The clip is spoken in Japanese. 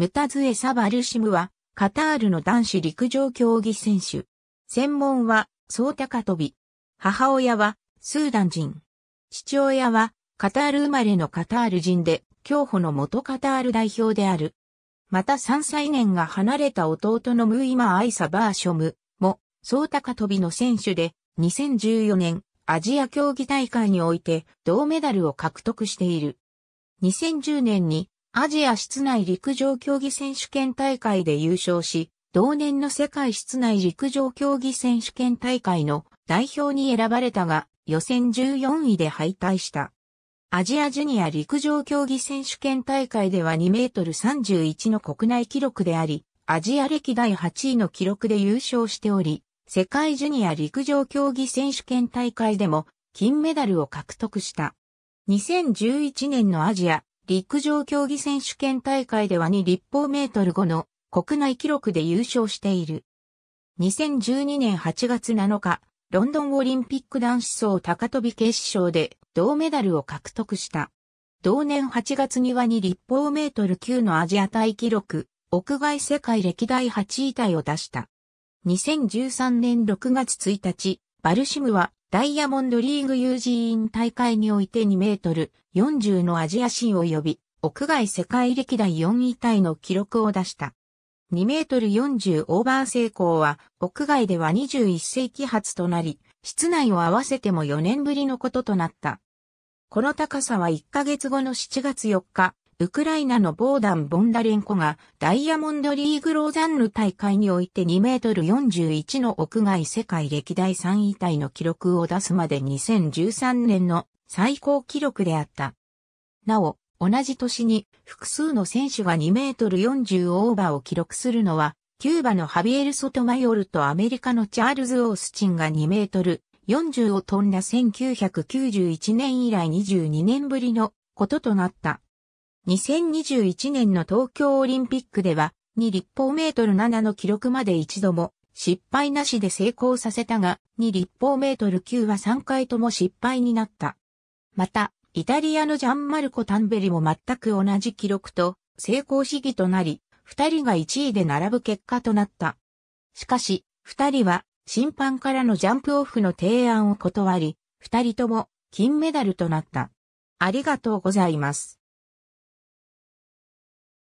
ムタズエサ・バルシムは、カタールの男子陸上競技選手。専門は、総高飛び。母親は、スーダン人。父親は、カタール生まれのカタール人で、競歩の元カタール代表である。また3歳年が離れた弟のムイマ・アイサ・バーショムも、総高飛びの選手で、2014年、アジア競技大会において、銅メダルを獲得している。2010年に、アジア室内陸上競技選手権大会で優勝し、同年の世界室内陸上競技選手権大会の代表に選ばれたが、予選14位で敗退した。アジアジュニア陸上競技選手権大会では2メートル31の国内記録であり、アジア歴代8位の記録で優勝しており、世界ジュニア陸上競技選手権大会でも金メダルを獲得した。2011年のアジア陸上競技選手権大会では2立方メートル後の国内記録で優勝している。2012年8月7日、ロンドンオリンピック男子層高飛び決勝で銅メダルを獲得した。同年8月には2立方メートル級のアジア大記録、屋外世界歴代8位体を出した。2013年6月1日、バルシムはダイヤモンドリーグ UG イン大会において2メートル40のアジア新及び、屋外世界歴代4位タイの記録を出した。2メートル40オーバー成功は、屋外では21世紀初となり、室内を合わせても4年ぶりのこととなった。この高さは1ヶ月後の7月4日、ウクライナのボーダン・ボンダレンコがダイヤモンドリーグローザンヌ大会において2メートル41の屋外世界歴代3位体の記録を出すまで2013年の最高記録であった。なお、同じ年に複数の選手が2メートル40オーバーを記録するのは、キューバのハビエル・ソトマヨルとアメリカのチャールズ・オースチンが2メートル40を飛んだ1991年以来22年ぶりのこととなった。2021年の東京オリンピックでは、2立方メートル7の記録まで一度も失敗なしで成功させたが、2立方メートル9は3回とも失敗になった。また、イタリアのジャンマルコ・タンベリも全く同じ記録と成功試技となり、二人が1位で並ぶ結果となった。しかし、二人は審判からのジャンプオフの提案を断り、二人とも金メダルとなった。ありがとうございます。